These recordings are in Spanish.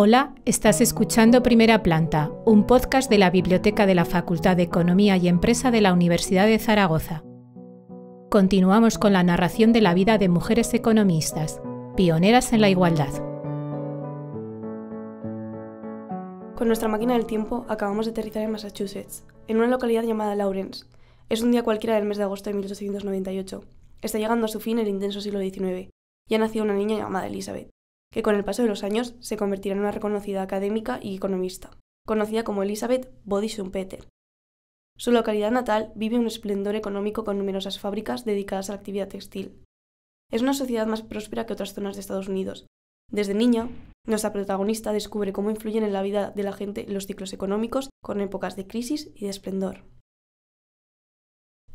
Hola, estás escuchando Primera Planta, un podcast de la Biblioteca de la Facultad de Economía y Empresa de la Universidad de Zaragoza. Continuamos con la narración de la vida de mujeres economistas, pioneras en la igualdad. Con nuestra máquina del tiempo acabamos de aterrizar en Massachusetts, en una localidad llamada Lawrence. Es un día cualquiera del mes de agosto de 1898. Está llegando a su fin el intenso siglo XIX. Ya nació una niña llamada Elizabeth que con el paso de los años se convertirá en una reconocida académica y economista, conocida como Elizabeth Body Su localidad natal vive un esplendor económico con numerosas fábricas dedicadas a la actividad textil. Es una sociedad más próspera que otras zonas de Estados Unidos. Desde niña, nuestra protagonista descubre cómo influyen en la vida de la gente los ciclos económicos con épocas de crisis y de esplendor.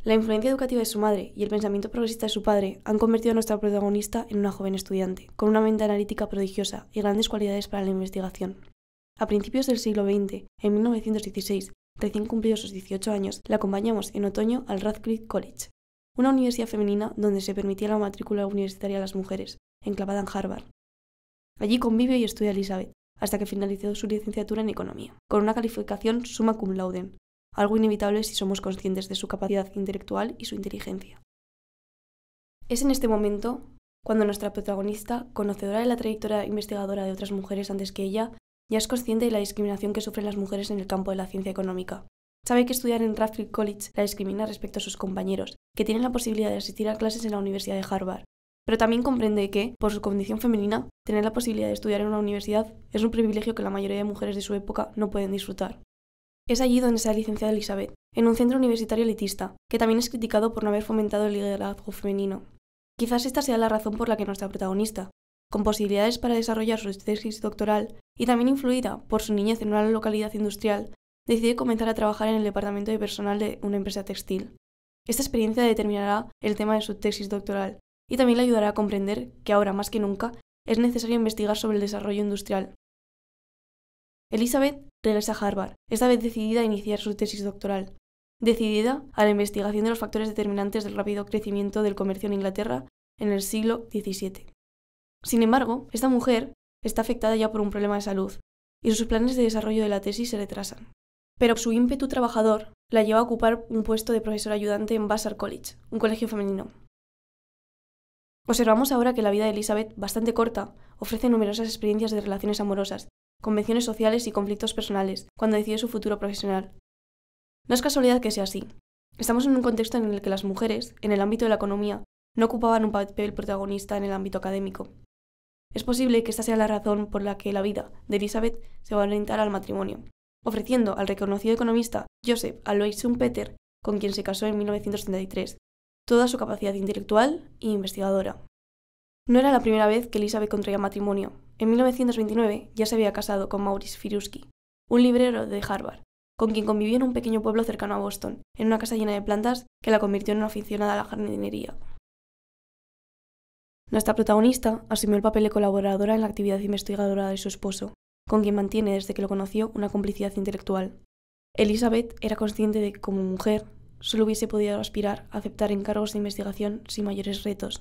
La influencia educativa de su madre y el pensamiento progresista de su padre han convertido a nuestra protagonista en una joven estudiante, con una mente analítica prodigiosa y grandes cualidades para la investigación. A principios del siglo XX, en 1916, recién cumplidos sus 18 años, la acompañamos en otoño al Radcliffe College, una universidad femenina donde se permitía la matrícula universitaria a las mujeres, enclavada en Harvard. Allí convive y estudia Elizabeth, hasta que finalizó su licenciatura en Economía, con una calificación summa cum laude, algo inevitable si somos conscientes de su capacidad intelectual y su inteligencia. Es en este momento cuando nuestra protagonista, conocedora de la trayectoria investigadora de otras mujeres antes que ella, ya es consciente de la discriminación que sufren las mujeres en el campo de la ciencia económica. Sabe que estudiar en Radcliffe College la discrimina respecto a sus compañeros, que tienen la posibilidad de asistir a clases en la Universidad de Harvard, pero también comprende que, por su condición femenina, tener la posibilidad de estudiar en una universidad es un privilegio que la mayoría de mujeres de su época no pueden disfrutar. Es allí donde se ha licenciado Elizabeth, en un centro universitario elitista, que también es criticado por no haber fomentado el liderazgo femenino. Quizás esta sea la razón por la que nuestra protagonista, con posibilidades para desarrollar su tesis doctoral y también influida por su niñez en una localidad industrial, decide comenzar a trabajar en el departamento de personal de una empresa textil. Esta experiencia determinará el tema de su tesis doctoral y también le ayudará a comprender que ahora más que nunca es necesario investigar sobre el desarrollo industrial. Elizabeth regresa a Harvard, esta vez decidida a iniciar su tesis doctoral. Decidida a la investigación de los factores determinantes del rápido crecimiento del comercio en Inglaterra en el siglo XVII. Sin embargo, esta mujer está afectada ya por un problema de salud, y sus planes de desarrollo de la tesis se retrasan. Pero su ímpetu trabajador la lleva a ocupar un puesto de profesora ayudante en Vassar College, un colegio femenino. Observamos ahora que la vida de Elizabeth, bastante corta, ofrece numerosas experiencias de relaciones amorosas convenciones sociales y conflictos personales cuando decide su futuro profesional. No es casualidad que sea así. Estamos en un contexto en el que las mujeres, en el ámbito de la economía, no ocupaban un papel protagonista en el ámbito académico. Es posible que esta sea la razón por la que la vida de Elizabeth se va a orientar al matrimonio, ofreciendo al reconocido economista Joseph Alois Schumpeter, con quien se casó en 1933, toda su capacidad intelectual e investigadora. No era la primera vez que Elizabeth contraía matrimonio. En 1929 ya se había casado con Maurice Firuski, un librero de Harvard, con quien convivió en un pequeño pueblo cercano a Boston, en una casa llena de plantas que la convirtió en una aficionada a la jardinería. Nuestra protagonista asumió el papel de colaboradora en la actividad investigadora de su esposo, con quien mantiene desde que lo conoció una complicidad intelectual. Elizabeth era consciente de que como mujer solo hubiese podido aspirar a aceptar encargos de investigación sin mayores retos,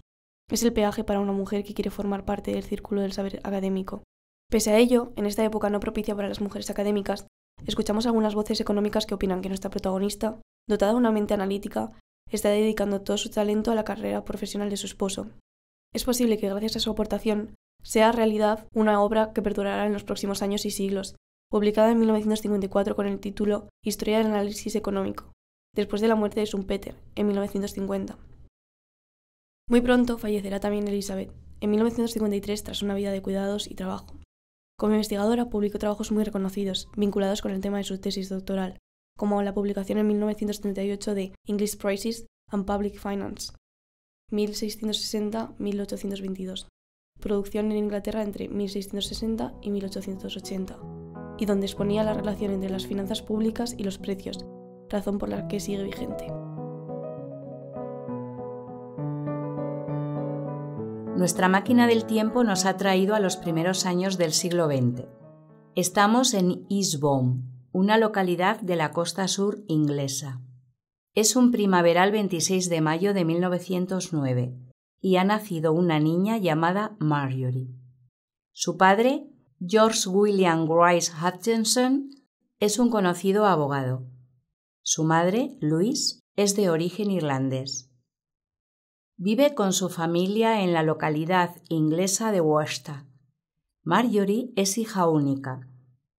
es el peaje para una mujer que quiere formar parte del círculo del saber académico. Pese a ello, en esta época no propicia para las mujeres académicas, escuchamos algunas voces económicas que opinan que nuestra protagonista, dotada de una mente analítica, está dedicando todo su talento a la carrera profesional de su esposo. Es posible que gracias a su aportación sea realidad una obra que perdurará en los próximos años y siglos, publicada en 1954 con el título Historia del Análisis Económico, después de la muerte de Schumpeter, en 1950. Muy pronto fallecerá también Elizabeth, en 1953 tras una vida de cuidados y trabajo. Como investigadora publicó trabajos muy reconocidos, vinculados con el tema de su tesis doctoral, como la publicación en 1938 de English Prices and Public Finance, 1660-1822, producción en Inglaterra entre 1660 y 1880, y donde exponía la relación entre las finanzas públicas y los precios, razón por la que sigue vigente. Nuestra máquina del tiempo nos ha traído a los primeros años del siglo XX. Estamos en Eastbourne, una localidad de la costa sur inglesa. Es un primaveral 26 de mayo de 1909 y ha nacido una niña llamada Marjorie. Su padre, George William Grice Hutchinson, es un conocido abogado. Su madre, Louise, es de origen irlandés. Vive con su familia en la localidad inglesa de Worcester. Marjorie es hija única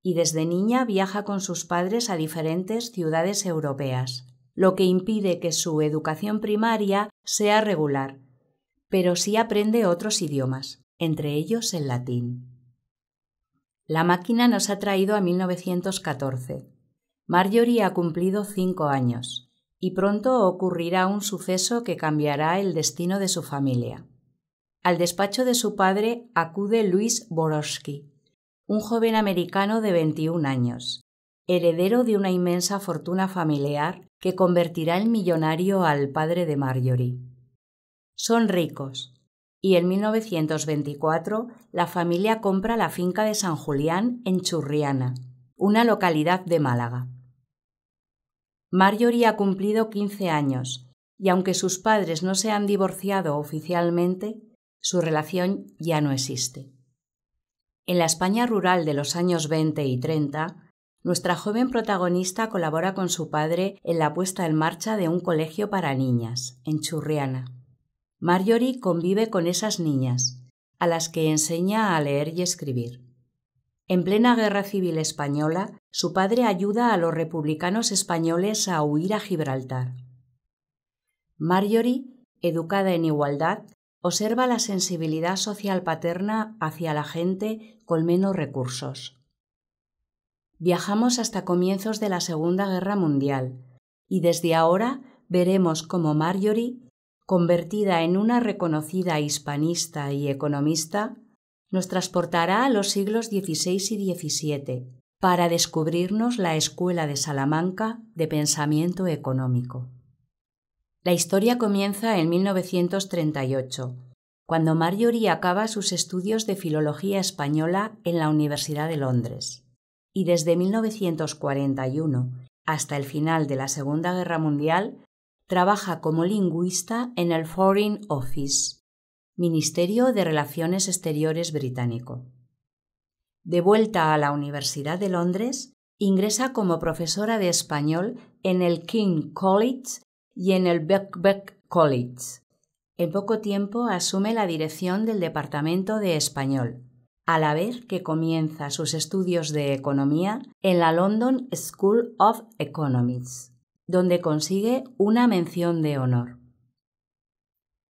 y desde niña viaja con sus padres a diferentes ciudades europeas, lo que impide que su educación primaria sea regular, pero sí aprende otros idiomas, entre ellos el latín. La máquina nos ha traído a 1914. Marjorie ha cumplido cinco años y pronto ocurrirá un suceso que cambiará el destino de su familia. Al despacho de su padre acude Luis Borowski, un joven americano de 21 años, heredero de una inmensa fortuna familiar que convertirá en millonario al padre de Marjorie. Son ricos, y en 1924 la familia compra la finca de San Julián en Churriana, una localidad de Málaga. Marjorie ha cumplido 15 años y aunque sus padres no se han divorciado oficialmente, su relación ya no existe. En la España rural de los años 20 y 30, nuestra joven protagonista colabora con su padre en la puesta en marcha de un colegio para niñas, en Churriana. Marjorie convive con esas niñas, a las que enseña a leer y escribir. En plena guerra civil española, su padre ayuda a los republicanos españoles a huir a Gibraltar. Marjorie, educada en igualdad, observa la sensibilidad social paterna hacia la gente con menos recursos. Viajamos hasta comienzos de la Segunda Guerra Mundial y desde ahora veremos cómo Marjorie, convertida en una reconocida hispanista y economista, nos transportará a los siglos XVI y XVII, para descubrirnos la Escuela de Salamanca de Pensamiento Económico. La historia comienza en 1938, cuando Marjorie acaba sus estudios de Filología Española en la Universidad de Londres, y desde 1941 hasta el final de la Segunda Guerra Mundial trabaja como lingüista en el Foreign Office, Ministerio de Relaciones Exteriores británico. De vuelta a la Universidad de Londres, ingresa como profesora de español en el King College y en el Birkbeck College. En poco tiempo asume la dirección del Departamento de Español, a la vez que comienza sus estudios de economía en la London School of Economics, donde consigue una mención de honor.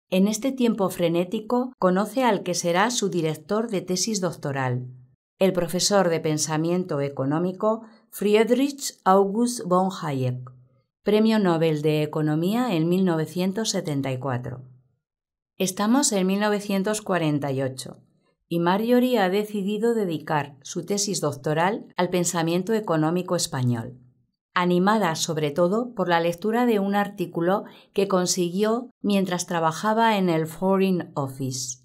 En este tiempo frenético conoce al que será su director de tesis doctoral, el profesor de pensamiento económico Friedrich August von Hayek, Premio Nobel de Economía en 1974. Estamos en 1948 y Marjorie ha decidido dedicar su tesis doctoral al pensamiento económico español, animada sobre todo por la lectura de un artículo que consiguió mientras trabajaba en el Foreign Office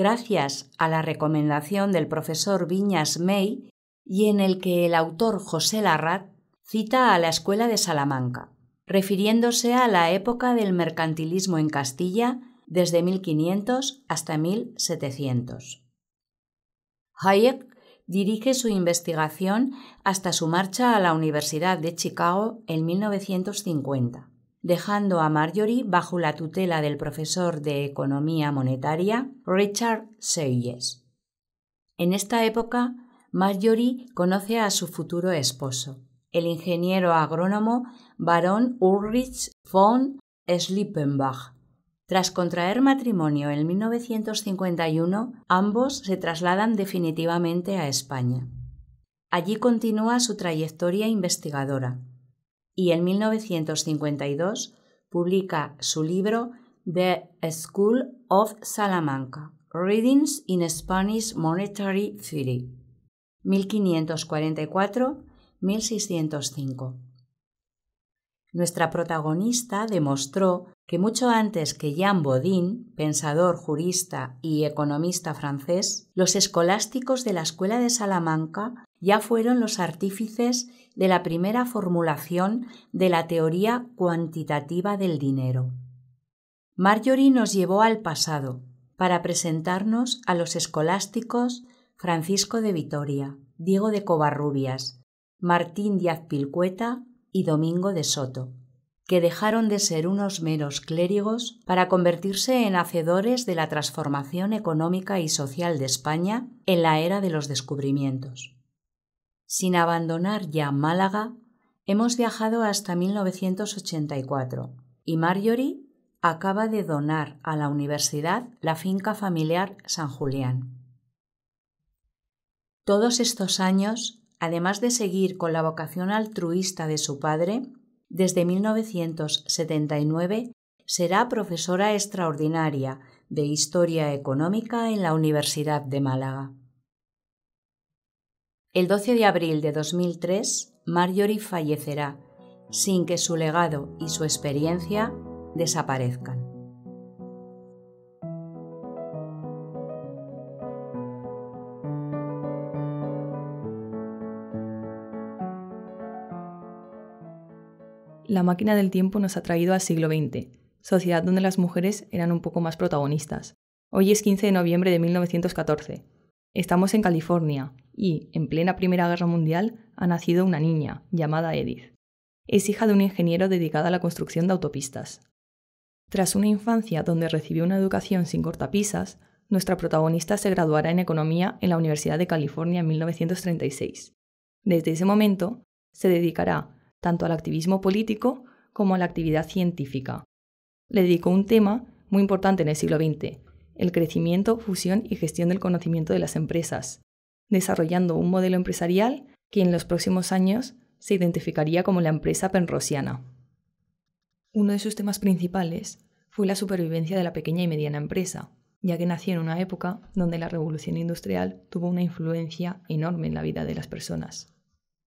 gracias a la recomendación del profesor Viñas May y en el que el autor José Larrat cita a la Escuela de Salamanca, refiriéndose a la época del mercantilismo en Castilla desde 1500 hasta 1700. Hayek dirige su investigación hasta su marcha a la Universidad de Chicago en 1950 dejando a Marjorie bajo la tutela del profesor de Economía Monetaria Richard Seyes. En esta época, Marjorie conoce a su futuro esposo, el ingeniero agrónomo Baron Ulrich von Schlippenbach. Tras contraer matrimonio en 1951, ambos se trasladan definitivamente a España. Allí continúa su trayectoria investigadora, y en 1952 publica su libro The School of Salamanca, Readings in Spanish Monetary Theory, 1544-1605. Nuestra protagonista demostró que mucho antes que Jean Bodin, pensador, jurista y economista francés, los escolásticos de la Escuela de Salamanca ya fueron los artífices de la primera formulación de la teoría cuantitativa del dinero. Marjorie nos llevó al pasado para presentarnos a los escolásticos Francisco de Vitoria, Diego de Covarrubias, Martín Díaz Pilcueta y Domingo de Soto, que dejaron de ser unos meros clérigos para convertirse en hacedores de la transformación económica y social de España en la era de los descubrimientos. Sin abandonar ya Málaga, hemos viajado hasta 1984 y Marjorie acaba de donar a la universidad la finca familiar San Julián. Todos estos años, además de seguir con la vocación altruista de su padre, desde 1979 será profesora extraordinaria de Historia Económica en la Universidad de Málaga. El 12 de abril de 2003, Marjorie fallecerá, sin que su legado y su experiencia desaparezcan. La máquina del tiempo nos ha traído al siglo XX, sociedad donde las mujeres eran un poco más protagonistas. Hoy es 15 de noviembre de 1914. Estamos en California, y, en plena Primera Guerra Mundial, ha nacido una niña, llamada Edith. Es hija de un ingeniero dedicado a la construcción de autopistas. Tras una infancia donde recibió una educación sin cortapisas, nuestra protagonista se graduará en Economía en la Universidad de California en 1936. Desde ese momento, se dedicará tanto al activismo político como a la actividad científica. Le dedicó un tema muy importante en el siglo XX, el crecimiento, fusión y gestión del conocimiento de las empresas, desarrollando un modelo empresarial que en los próximos años se identificaría como la empresa penrosiana. Uno de sus temas principales fue la supervivencia de la pequeña y mediana empresa, ya que nació en una época donde la revolución industrial tuvo una influencia enorme en la vida de las personas.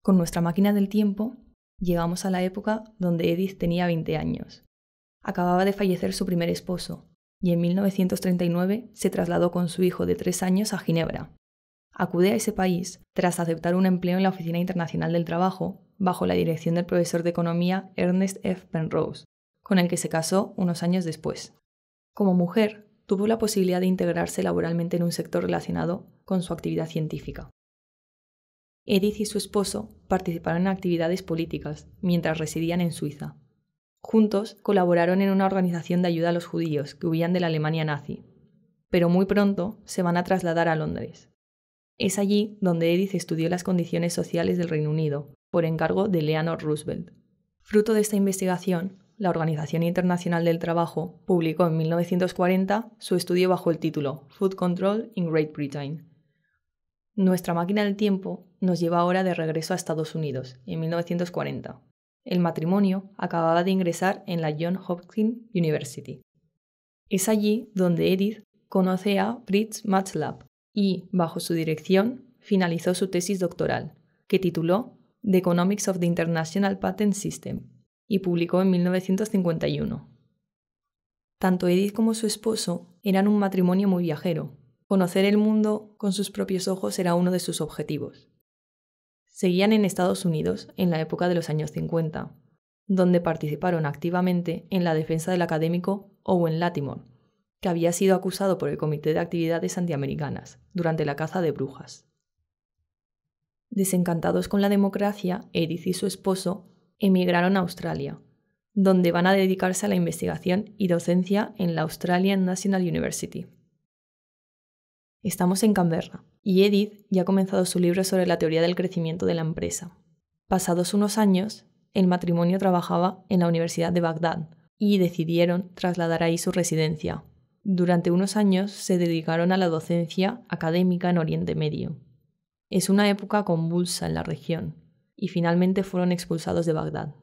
Con nuestra máquina del tiempo, llegamos a la época donde Edith tenía 20 años. Acababa de fallecer su primer esposo, y en 1939 se trasladó con su hijo de tres años a Ginebra, acude a ese país tras aceptar un empleo en la Oficina Internacional del Trabajo bajo la dirección del profesor de economía Ernest F. Penrose, con el que se casó unos años después. Como mujer, tuvo la posibilidad de integrarse laboralmente en un sector relacionado con su actividad científica. Edith y su esposo participaron en actividades políticas mientras residían en Suiza. Juntos colaboraron en una organización de ayuda a los judíos que huían de la Alemania nazi, pero muy pronto se van a trasladar a Londres, es allí donde Edith estudió las condiciones sociales del Reino Unido, por encargo de Eleanor Roosevelt. Fruto de esta investigación, la Organización Internacional del Trabajo publicó en 1940 su estudio bajo el título Food Control in Great Britain. Nuestra máquina del tiempo nos lleva ahora de regreso a Estados Unidos, en 1940. El matrimonio acababa de ingresar en la John Hopkins University. Es allí donde Edith conoce a Fritz Matlab y, bajo su dirección, finalizó su tesis doctoral, que tituló The Economics of the International Patent System y publicó en 1951. Tanto Edith como su esposo eran un matrimonio muy viajero. Conocer el mundo con sus propios ojos era uno de sus objetivos. Seguían en Estados Unidos en la época de los años 50, donde participaron activamente en la defensa del académico Owen Latimore, que había sido acusado por el Comité de Actividades Antiamericanas durante la caza de brujas. Desencantados con la democracia, Edith y su esposo emigraron a Australia, donde van a dedicarse a la investigación y docencia en la Australian National University. Estamos en Canberra, y Edith ya ha comenzado su libro sobre la teoría del crecimiento de la empresa. Pasados unos años, el matrimonio trabajaba en la Universidad de Bagdad y decidieron trasladar ahí su residencia, durante unos años se dedicaron a la docencia académica en Oriente Medio. Es una época convulsa en la región, y finalmente fueron expulsados de Bagdad.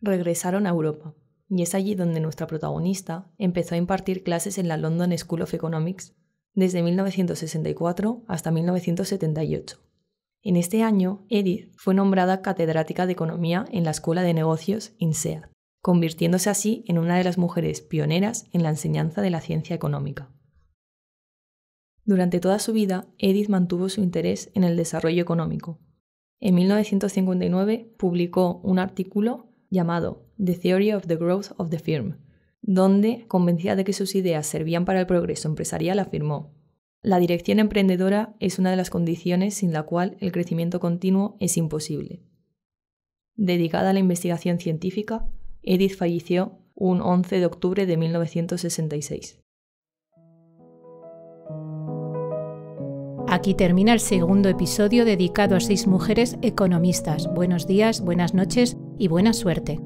Regresaron a Europa, y es allí donde nuestra protagonista empezó a impartir clases en la London School of Economics desde 1964 hasta 1978. En este año, Edith fue nombrada catedrática de Economía en la Escuela de Negocios INSEAD convirtiéndose así en una de las mujeres pioneras en la enseñanza de la ciencia económica. Durante toda su vida, Edith mantuvo su interés en el desarrollo económico. En 1959 publicó un artículo llamado The Theory of the Growth of the Firm, donde, convencida de que sus ideas servían para el progreso empresarial, afirmó, La dirección emprendedora es una de las condiciones sin la cual el crecimiento continuo es imposible. Dedicada a la investigación científica, Edith falleció un 11 de octubre de 1966. Aquí termina el segundo episodio dedicado a seis mujeres economistas. Buenos días, buenas noches y buena suerte.